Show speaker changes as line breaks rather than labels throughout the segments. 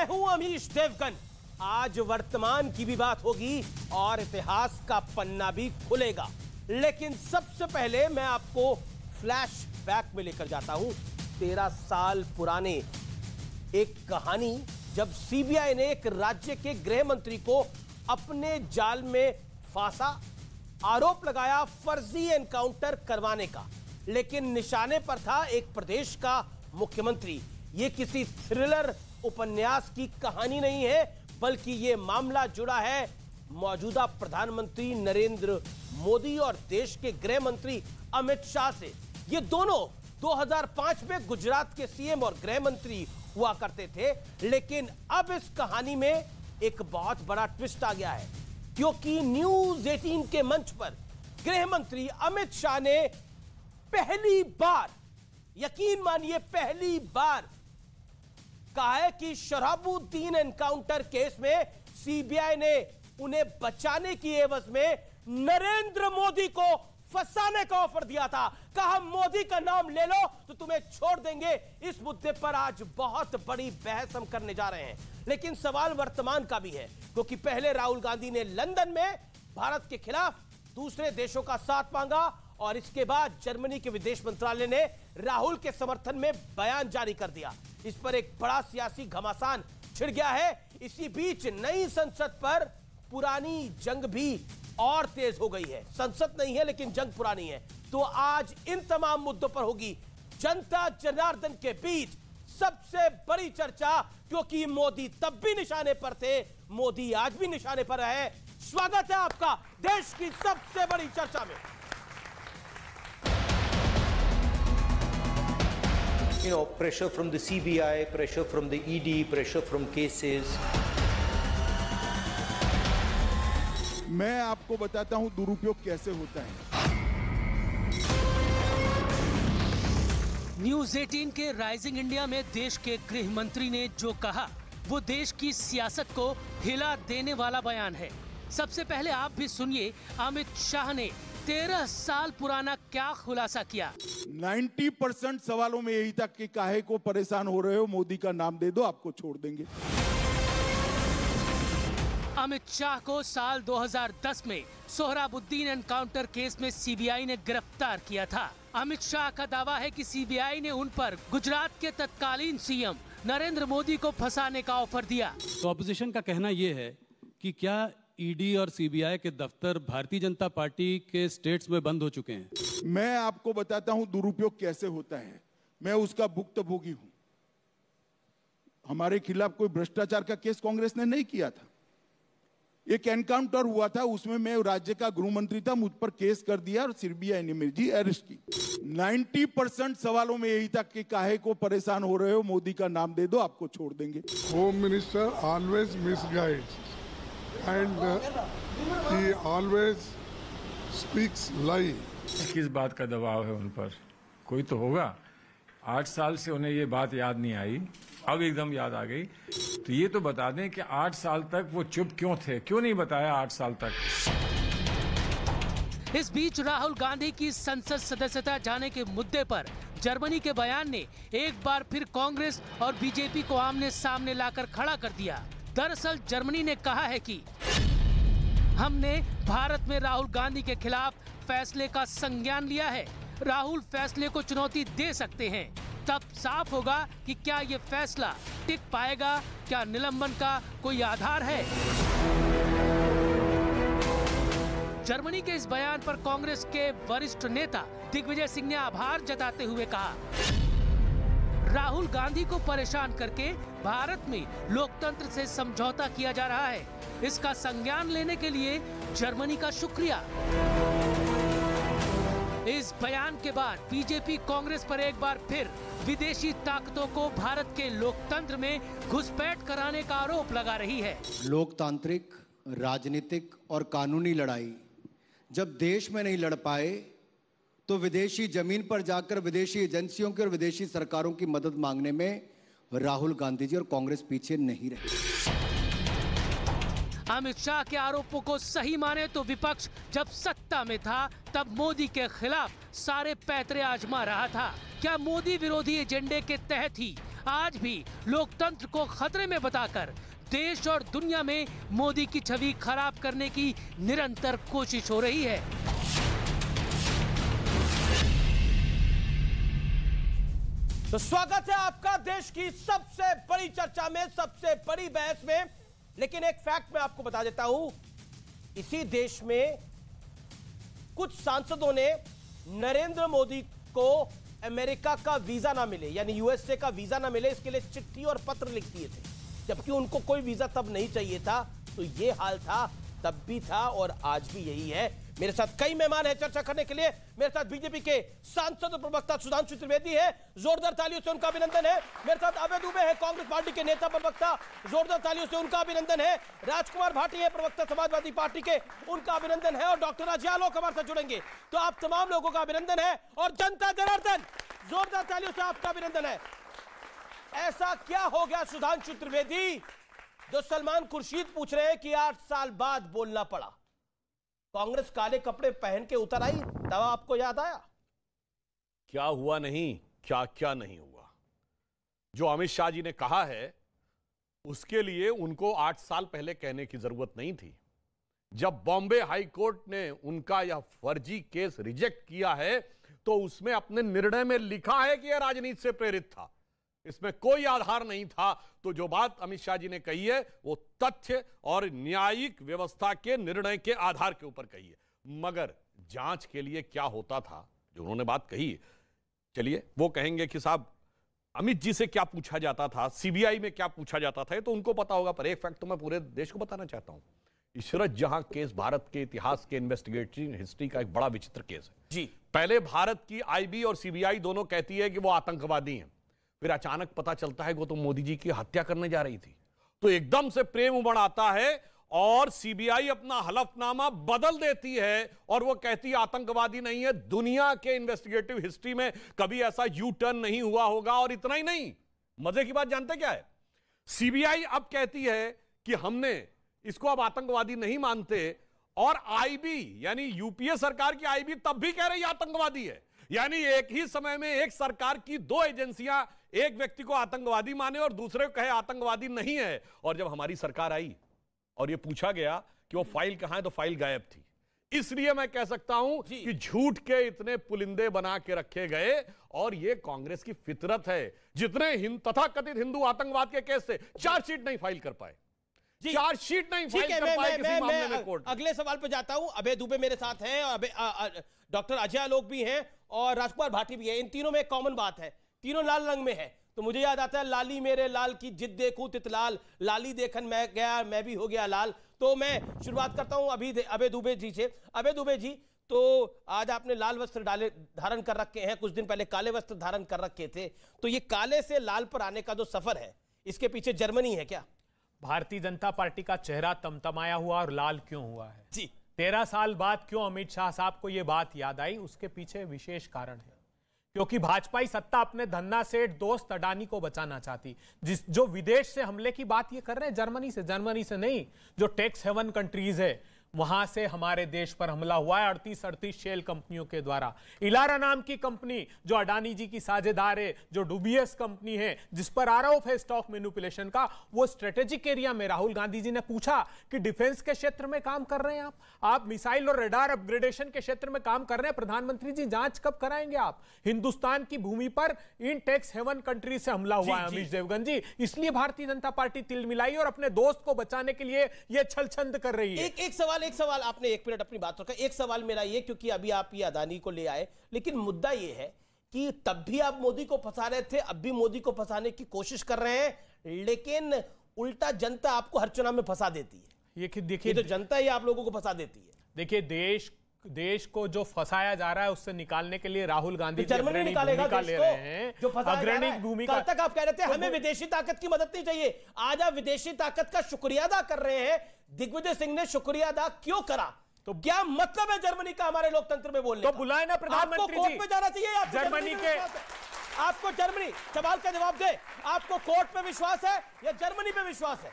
मैं हूं अमीश देवगन आज वर्तमान की भी बात होगी और इतिहास का पन्ना भी खुलेगा लेकिन सबसे पहले मैं आपको फ्लैश बैक में लेकर जाता हूं तेरह साल पुराने एक कहानी जब सीबीआई ने एक राज्य के गृह मंत्री को अपने जाल में फांसा आरोप लगाया फर्जी एनकाउंटर करवाने का लेकिन निशाने पर था एक प्रदेश का मुख्यमंत्री ये किसी थ्रिलर उपन्यास की कहानी नहीं है बल्कि ये मामला जुड़ा है मौजूदा प्रधानमंत्री नरेंद्र मोदी और देश के गृह मंत्री अमित शाह से ये दोनों 2005 में गुजरात के सीएम और गृह मंत्री हुआ करते थे लेकिन अब इस कहानी में एक बहुत बड़ा ट्विस्ट आ गया है क्योंकि न्यूज 18 के मंच पर गृह मंत्री अमित शाह ने पहली बार यकीन मानिए पहली बार कहा है कि शराबुद्दीन एनकाउंटर केस में सीबीआई ने उन्हें बचाने की एवज में नरेंद्र मोदी को फंसाने का ऑफर दिया था कहा मोदी का नाम ले लो तो तुम्हें छोड़ देंगे इस मुद्दे पर आज बहुत बड़ी बहस हम करने जा रहे हैं लेकिन सवाल वर्तमान का भी है क्योंकि पहले राहुल गांधी ने लंदन में भारत के खिलाफ दूसरे देशों का साथ मांगा और इसके बाद जर्मनी के विदेश मंत्रालय ने राहुल के समर्थन में बयान जारी कर दिया इस पर एक बड़ा सियासी घमासान छिड़ गया है इसी बीच नई संसद पर पुरानी जंग भी और तेज हो गई है संसद नहीं है लेकिन जंग पुरानी है तो आज इन तमाम मुद्दों पर होगी जनता जनार्दन के बीच सबसे बड़ी चर्चा क्योंकि मोदी तब भी निशाने पर थे मोदी आज भी निशाने पर है स्वागत है आपका देश की सबसे बड़ी चर्चा में you know, pressure from the CBI, pressure from the ED, pressure from cases. मैं
आपको बताता हूं दुरुपयोग कैसे होता है
न्यूज 18 के राइजिंग इंडिया में देश के गृह मंत्री ने जो कहा वो देश की सियासत को हिला देने वाला बयान है सबसे पहले आप भी सुनिए अमित शाह ने तेरह साल पुराना क्या खुलासा किया 90
परसेंट सवालों में यही था कि काहे को परेशान हो रहे हो मोदी का नाम दे दो आपको छोड़ देंगे
अमित शाह को साल 2010 में सोहराबुद्दीन एनकाउंटर केस में सीबीआई ने गिरफ्तार किया था अमित शाह का दावा है कि सीबीआई ने उन पर गुजरात के तत्कालीन सीएम नरेंद्र मोदी को फंसाने का ऑफर दिया
तो ऑपोजिशन का कहना यह है कि क्या ईडी और सीबीआई के दफ्तर भारतीय जनता पार्टी के स्टेट्स में बंद हो चुके हैं
मैं आपको बताता हूं दुरुपयोग कैसे होता है मैं उसका भुक्त भोगी हूं हमारे खिलाफ कोई भ्रष्टाचार का केस कांग्रेस ने नहीं किया था एक एनकाउंटर हुआ था उसमें मैं राज्य का गृह मंत्री था मुझ पर केस कर दिया और सीबीआई ने मेरी अरेस्ट की 90 परसेंट सवालों में यही था कि काहे को परेशान हो रहे हो मोदी का नाम दे दो आपको छोड़ देंगे home minister always misguide and he
always speaks lie किस बात का दबाव है उन पर कोई तो होगा आठ साल से उन्हें ये बात याद नहीं आई अब एकदम याद आ गई तो ये तो बता दें कि आठ साल तक वो चुप क्यों थे क्यों नहीं बताया आठ साल तक
इस बीच राहुल गांधी की संसद सदस्यता जाने के मुद्दे पर जर्मनी के बयान ने एक बार फिर कांग्रेस और बीजेपी को आमने सामने लाकर खड़ा कर दिया दरअसल जर्मनी ने कहा है कि हमने भारत में राहुल गांधी के खिलाफ फैसले का संज्ञान लिया है राहुल फैसले को चुनौती दे सकते हैं तब साफ होगा कि क्या ये फैसला टिक पाएगा क्या निलंबन का कोई आधार है जर्मनी के इस बयान पर कांग्रेस के वरिष्ठ नेता दिग्विजय सिंह ने आभार जताते हुए कहा राहुल गांधी को परेशान करके भारत में लोकतंत्र से समझौता किया जा रहा है इसका संज्ञान लेने के लिए जर्मनी का शुक्रिया इस बयान के बाद बीजेपी कांग्रेस पर एक बार फिर विदेशी ताकतों को भारत के लोकतंत्र में घुसपैठ कराने का आरोप लगा रही है
लोकतांत्रिक राजनीतिक और कानूनी लड़ाई जब देश में नहीं लड़ पाए तो विदेशी जमीन पर जाकर विदेशी एजेंसियों की और विदेशी सरकारों की मदद मांगने में राहुल गांधी जी और कांग्रेस पीछे
नहीं रहे अमित शाह के आरोपों को सही माने तो विपक्ष जब सत्ता में था तब मोदी के खिलाफ सारे पैतरे आजमा रहा था क्या मोदी विरोधी एजेंडे के तहत ही आज भी लोकतंत्र को खतरे में बताकर देश और दुनिया में मोदी की छवि खराब करने की निरंतर कोशिश हो रही है
तो स्वागत है आपका देश की सबसे बड़ी चर्चा में सबसे बड़ी बहस में लेकिन एक फैक्ट मैं आपको बता देता हूं इसी देश में कुछ सांसदों ने नरेंद्र मोदी को अमेरिका का वीजा ना मिले यानी यूएसए का वीजा ना मिले इसके लिए चिट्ठी और पत्र लिख दिए थे जबकि उनको कोई वीजा तब नहीं चाहिए था तो ये हाल था तब भी था और आज भी यही है मेरे साथ कई मेहमान हैं चर्चा करने के लिए मेरे साथ बीजेपी के सांसद और प्रवक्ता सुधांशु त्रिवेदी हैं जोरदार तालियों से उनका अभिनंदन है मेरे साथ अवैध दुबे हैं कांग्रेस पार्टी के नेता प्रवक्ता जोरदार तालियों से उनका अभिनंदन है राजकुमार भाटी है प्रवक्ता समाजवादी पार्टी के उनका अभिनंदन है और डॉक्टर राजोक आलोक हमारे साथ जुड़ेंगे तो आप तमाम लोगों का अभिनंदन है और जनता जनार्दन जोरदार तालियों से आपका अभिनंदन है ऐसा क्या हो गया सुधांशु त्रिवेदी जो सलमान खुर्शीद पूछ रहे हैं कि आठ साल बाद बोलना पड़ा कांग्रेस काले कपड़े पहन के उतर आई तब आपको याद आया
क्या हुआ नहीं क्या क्या नहीं हुआ जो अमित शाह जी ने कहा है उसके लिए उनको आठ साल पहले कहने की जरूरत नहीं थी जब बॉम्बे हाई कोर्ट ने उनका यह फर्जी केस रिजेक्ट किया है तो उसमें अपने निर्णय में लिखा है कि यह राजनीति से प्रेरित था इसमें कोई आधार नहीं था तो जो बात अमित शाह जी ने कही है वो तथ्य और न्यायिक व्यवस्था के निर्णय के आधार के ऊपर कही है मगर जांच के लिए क्या होता था जो उन्होंने बात कही चलिए वो कहेंगे कि साहब अमित जी से क्या पूछा जाता था सीबीआई में क्या पूछा जाता था ये तो उनको पता होगा पर एक फैक्ट तो मैं पूरे देश को बताना चाहता हूं इशरत जहां केस भारत के इतिहास के इन्वेस्टिगेटिंग हिस्ट्री का एक बड़ा विचित्र केस है जी पहले भारत की आईबी और सीबीआई दोनों कहती है कि वो आतंकवादी हैं फिर अचानक पता चलता है वो तो मोदी जी की हत्या करने जा रही थी तो एकदम से प्रेम उमड़ आता है और सीबीआई अपना हलफनामा बदल देती है और वो कहती है आतंकवादी नहीं है दुनिया के इन्वेस्टिगेटिव हिस्ट्री में कभी ऐसा यू टर्न नहीं हुआ होगा और इतना ही नहीं मजे की बात जानते क्या है सीबीआई अब कहती है कि हमने इसको अब आतंकवादी नहीं मानते और आईबी यानी यूपीए सरकार की आईबी तब भी कह रही आतंकवादी है यानी एक ही समय में एक सरकार की दो एजेंसियां एक व्यक्ति को आतंकवादी माने और दूसरे को कहे आतंकवादी नहीं है और जब हमारी सरकार आई और यह पूछा गया कि वो फाइल कहां है तो फाइल गायब थी इसलिए मैं कह सकता हूं कि झूठ के इतने पुलिंदे बना के रखे गए और ये कांग्रेस की फितरत है जितने हिंद तथा कथित हिंदू आतंकवाद के केस थे चार्जशीट नहीं
फाइल कर पाए चार्जशीट नहीं फाइल कर पाए किसी मामले में कोर्ट अगले सवाल पे जाता हूं अभय दुबे मेरे साथ हैं डॉक्टर अजय आलोक भी हैं और राजकुमार भाटी भी है इन तीनों में कॉमन बात है तीनों लाल रंग में है तो मुझे याद आता है लाली मेरे लाल की जिद देखू तित लाल लाली देखन मैं गया मैं भी हो गया लाल तो मैं शुरुआत करता हूं अभी अबे दुबे जी से अबे दुबे जी तो आज आपने लाल वस्त्र डाले धारण कर रखे हैं कुछ दिन पहले काले वस्त्र धारण कर रखे थे तो ये काले से लाल पर आने का जो सफर है इसके पीछे जर्मनी है क्या
भारतीय जनता पार्टी का चेहरा तमतमाया हुआ और लाल क्यों हुआ है जी तेरह साल बाद क्यों अमित शाह साहब को यह बात याद आई उसके पीछे विशेष कारण है क्योंकि भाजपा ही सत्ता अपने धन्ना सेठ दोस्त अडानी को बचाना चाहती जिस जो विदेश से हमले की बात ये कर रहे हैं जर्मनी से जर्मनी से नहीं जो टैक्स हेवन कंट्रीज है वहां से हमारे देश पर हमला हुआ है अड़तीस अड़तीस शेल कंपनियों के द्वारा इलारा नाम की कंपनी जो अडानी जी की साझेदार है जो डुबियस कंपनी है जिस पर आरोप है स्टॉक मेनुपुलेशन का वो स्ट्रेटेजिक एरिया में राहुल गांधी जी ने पूछा कि डिफेंस के क्षेत्र में काम कर रहे हैं आप आप मिसाइल और रेडार अपग्रेडेशन के क्षेत्र में काम कर रहे हैं प्रधानमंत्री जी जांच कब कराएंगे आप हिंदुस्तान की भूमि पर इन टेक्स हेवन कंट्री से हमला हुआ है अमीश देवगन जी इसलिए भारतीय जनता पार्टी तिल
मिलाई और अपने दोस्त को बचाने के लिए यह छल छंद कर रही है एक, एक सवाल सवाल एक सवाल आपने एक मिनट अपनी बात रखा एक सवाल मेरा ये क्योंकि अभी आप ये अदानी को ले आए लेकिन मुद्दा ये है कि तब भी आप मोदी को फंसा रहे थे अब भी मोदी को फंसाने की कोशिश कर रहे हैं लेकिन उल्टा जनता आपको हर चुनाव में फंसा देती है ये देखिए तो जनता ही आप लोगों को फंसा देती है देखिए
देश देश को जो फंसाया जा रहा है उससे निकालने के लिए राहुल गांधी तो जर्मनी निकालेगा निकाल ले रहे हैं जो अग्रणी भूमिका
तक आप कह रहे थे तो हमें विदेशी ताकत की मदद नहीं चाहिए आज आप विदेशी ताकत का शुक्रिया अदा कर रहे हैं दिग्विजय सिंह ने शुक्रिया अदा क्यों करा तो क्या मतलब है जर्मनी का हमारे लोकतंत्र में बोलने तो बुलाए ना प्रधानमंत्री कोर्ट में जाना चाहिए जर्मनी के आपको जर्मनी सवाल का जवाब दे आपको कोर्ट में विश्वास है या जर्मनी पे विश्वास है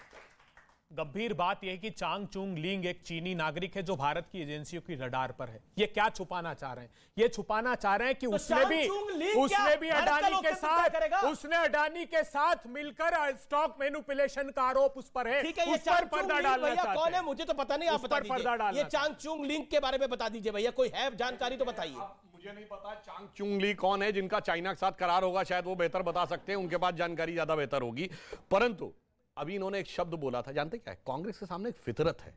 गंभीर बात यह कि चांग चुंग लिंग एक चीनी नागरिक है जो भारत की एजेंसियों की रडार पर है ये क्या छुपाना चाह रहे हैं ये छुपाना चाह रहे हैं कि तो उसने भी उसने भी अडानी के साथ उसने अडानी के साथ मिलकर स्टॉक मैनुपुलेशन का आरोप उस
पर है उस पर पर्दा डालना कौन है मुझे तो पता नहीं आप पर्दा डाल ये चांग चुंग लिंग के बारे में बता दीजिए भैया कोई है जानकारी तो बताइए मुझे नहीं पता चांग चुंग ली कौन है जिनका चाइना
के साथ करार होगा शायद वो बेहतर बता सकते हैं उनके पास जानकारी ज्यादा बेहतर होगी परंतु अभी इन्होंने एक शब्द बोला था जानते क्या है कांग्रेस के सामने एक फितरत है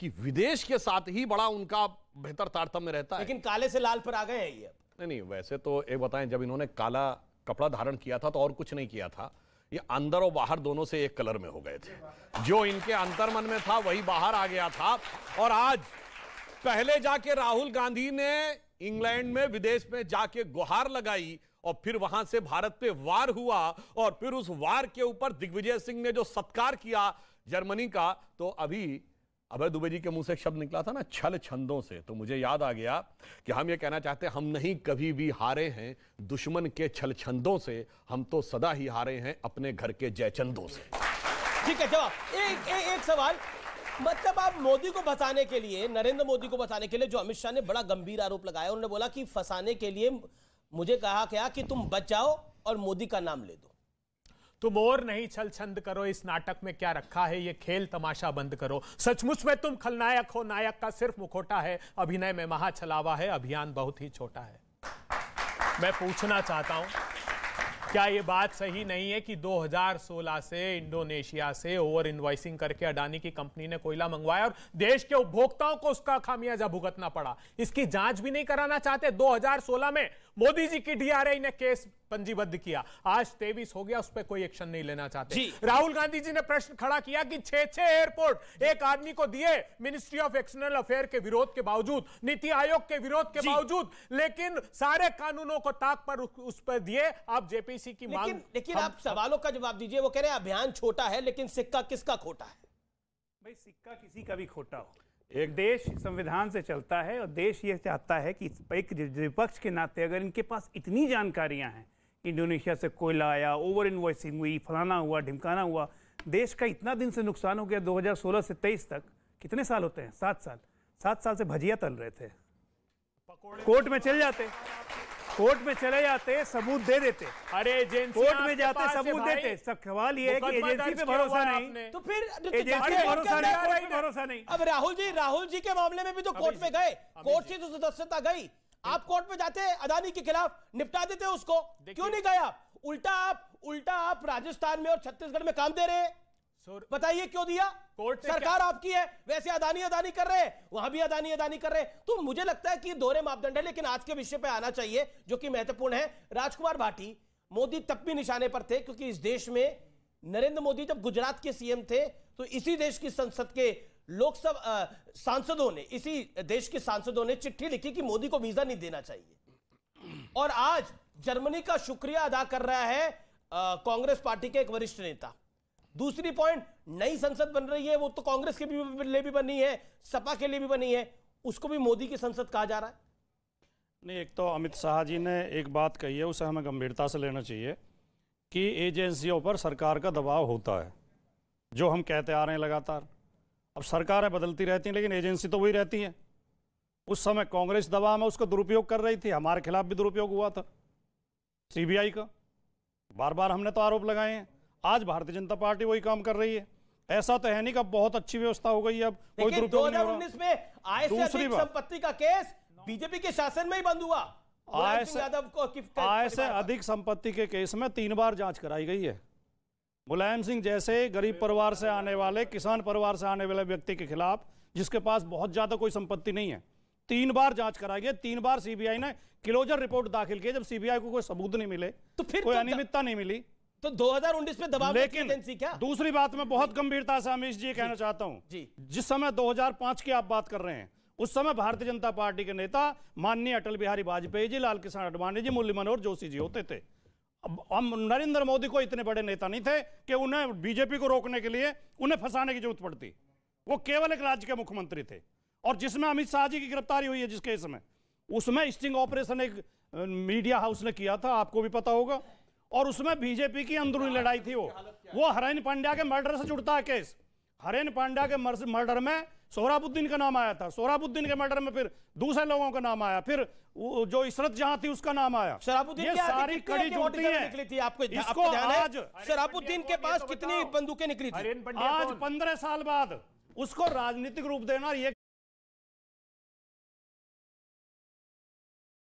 कि विदेश के साथ ही बड़ा
उनका बेहतर तारतम्य रहता है लेकिन काले से लाल पर आ गए हैं ये
नहीं नहीं वैसे तो एक बताएं जब इन्होंने काला कपड़ा धारण किया था तो और कुछ नहीं किया था ये अंदर और बाहर दोनों से एक कलर में हो गए थे जो इनके अंतर मन में था वही बाहर आ गया था और आज पहले जाके राहुल गांधी ने इंग्लैंड में विदेश में जाके गुहार लगाई और फिर वहां से भारत पे वार हुआ और फिर उस वार के ऊपर दिग्विजय सिंह ने जो सत्कार किया जर्मनी का तो अभी अभय दुबे जी के मुंह से एक शब्द निकला था ना छल छंदों से तो मुझे याद आ गया कि हम ये कहना चाहते हैं हम नहीं कभी भी हारे हैं दुश्मन के छल छंदों से हम तो सदा ही हारे हैं अपने घर के जयचंदों से
ठीक है जवाब एक, एक, एक सवाल मतलब आप मोदी को फंसाने के लिए नरेंद्र मोदी को फंसाने के लिए जो अमित शाह ने बड़ा गंभीर आरोप लगाया उन्होंने बोला कि फंसाने के लिए मुझे कहा गया कि तुम बचाओ और मोदी का नाम ले दो तुम और नहीं छल छंद करो इस नाटक
में क्या रखा है ये खेल तमाशा बंद करो सचमुच में तुम खलनायक हो नायक का सिर्फ मुखोटा है अभिनय में महा छलावा है अभियान बहुत ही छोटा है मैं पूछना चाहता हूं क्या ये बात सही नहीं है कि 2016 से इंडोनेशिया से ओवर इन्वाइसिंग करके अडानी की कंपनी ने कोयला मंगवाया और देश के उपभोक्ताओं को उसका खामियाजा भुगतना पड़ा इसकी जांच भी नहीं कराना चाहते 2016 में मोदी जी की डीआरआई ने केस पंजीबद्ध किया आज तेईस हो गया उस पर कोई एक्शन नहीं लेना चाहते राहुल गांधी जी ने प्रश्न खड़ा किया कि छह छह एयरपोर्ट एक आदमी को दिए मिनिस्ट्री ऑफ एक्सटर्नल अफेयर के विरोध के बावजूद नीति आयोग के विरोध के बावजूद लेकिन सारे कानूनों को ताक पर उस
पर दिए आप जेपीसी की मांग लेकिन आप सवालों का जवाब दीजिए वो कह रहे हैं अभियान छोटा है लेकिन सिक्का किसका खोटा है भाई सिक्का किसी
का भी खोटा हो एक देश संविधान से चलता है और देश ये चाहता है कि एक विपक्ष के नाते अगर इनके पास इतनी जानकारियां हैं इंडोनेशिया से कोयला आया ओवर इन्वॉइसिंग हुई फलाना हुआ ढिमकाना हुआ देश का इतना दिन से नुकसान हो गया 2016 से 23 तक कितने साल होते हैं सात साल सात साल से भजिया तल रहे थे कोर्ट में चल जाते कोर्ट में चले जाते
सबूत दे देते अरे एजेंसी कोर्ट में जाते सबूत देते सवाल ये है कि एजेंसी पे
भरोसा
नहीं तो फिर एजेंसी भरोसा नहीं भरोसा नहीं अब राहुल जी राहुल जी के मामले में भी तो कोर्ट में गए कोर्ट से तो सदस्यता गई आप कोर्ट में जाते अदानी के खिलाफ निपटा देते उसको क्यों नहीं गए आप उल्टा आप उल्टा आप राजस्थान में और छत्तीसगढ़ में काम दे रहे हैं बताइए क्यों दिया कोर्ट सरकार आपकी है वैसे अदानी अदानी कर रहे हैं वहां भी अदानी अदानी कर रहे हैं तो मुझे लगता है कि दोहरे मापदंड है लेकिन आज के विषय पे आना चाहिए जो कि महत्वपूर्ण है राजकुमार भाटी मोदी तब भी निशाने पर थे क्योंकि इस देश में नरेंद्र मोदी जब गुजरात के सीएम थे तो इसी देश की संसद के लोकसभा सांसदों ने इसी देश के सांसदों ने चिट्ठी लिखी कि मोदी को वीजा नहीं देना चाहिए और आज जर्मनी का शुक्रिया अदा कर रहा है कांग्रेस पार्टी के एक वरिष्ठ नेता दूसरी पॉइंट नई संसद बन रही है वो तो कांग्रेस के भी लिए भी बनी है सपा के लिए भी बनी है उसको भी मोदी की संसद कहा जा रहा है
नहीं एक तो अमित शाह जी ने एक बात कही है उसे हमें गंभीरता से लेना चाहिए कि एजेंसियों पर सरकार का दबाव होता है जो हम कहते आ रहे हैं लगातार अब सरकारें बदलती रहती हैं लेकिन एजेंसी तो वही रहती है उस समय कांग्रेस दबाव में उसका दुरुपयोग कर रही थी हमारे खिलाफ भी दुरुपयोग हुआ था सीबीआई का बार बार हमने तो आरोप लगाए हैं आज भारतीय जनता पार्टी वही काम कर रही है ऐसा तो है नहीं का बहुत अच्छी व्यवस्था हो गई अब कोई दो हजार उन्नीस
में आय से अधिक संपत्ति का केस बीजेपी के शासन में ही बंद हुआ आय से यादव को आय से
अधिक संपत्ति के केस में तीन बार जांच कराई गई है मुलायम सिंह जैसे गरीब परिवार से आने वाले किसान परिवार से आने वाले व्यक्ति के खिलाफ जिसके पास बहुत ज्यादा कोई संपत्ति नहीं है तीन बार जांच कराई गई तीन बार सीबीआई ने क्लोजर रिपोर्ट दाखिल किया जब सीबीआई को कोई सबूत नहीं मिले तो फिर कोई तो- अनियमितता नहीं मिली तो 2019 में दबाव लेकिन क्या दूसरी बात मैं बहुत गंभीरता से हमेश जी कहना चाहता हूं जी। जिस समय 2005 की आप बात कर रहे हैं उस समय भारतीय जनता पार्टी के नेता माननीय अटल बिहारी वाजपेयी जी लाल किसान अडवाणी जी मुरली मनोहर जोशी जी होते थे हम नरेंद्र मोदी को इतने बड़े नेता नहीं थे कि उन्हें बीजेपी को रोकने के लिए उन्हें फंसाने की जरूरत पड़ती वो केवल एक राज्य के मुख्यमंत्री थे और जिसमें अमित शाह जी की गिरफ्तारी हुई है जिसके समय उसमें स्टिंग ऑपरेशन एक मीडिया हाउस ने किया था आपको भी पता होगा और उसमें बीजेपी की अंदरूनी लड़ाई थी वो वो हरेन पांड्या के मर्डर से जुड़ता है केस हरेन पांड्या के मर्डर में सोहराबुद्दीन का नाम आया था सोहराबुद्दीन के मर्डर में फिर दूसरे लोगों का नाम आया फिर जो इशरत जहां थी उसका नाम आया ये सारी कड़ी जुड़ती है निकली थी आपको इसको आज सोहराबुद्दीन
के पास कितनी बंदूकें निकली थी आज
पंद्रह साल बाद उसको राजनीतिक रूप देना ये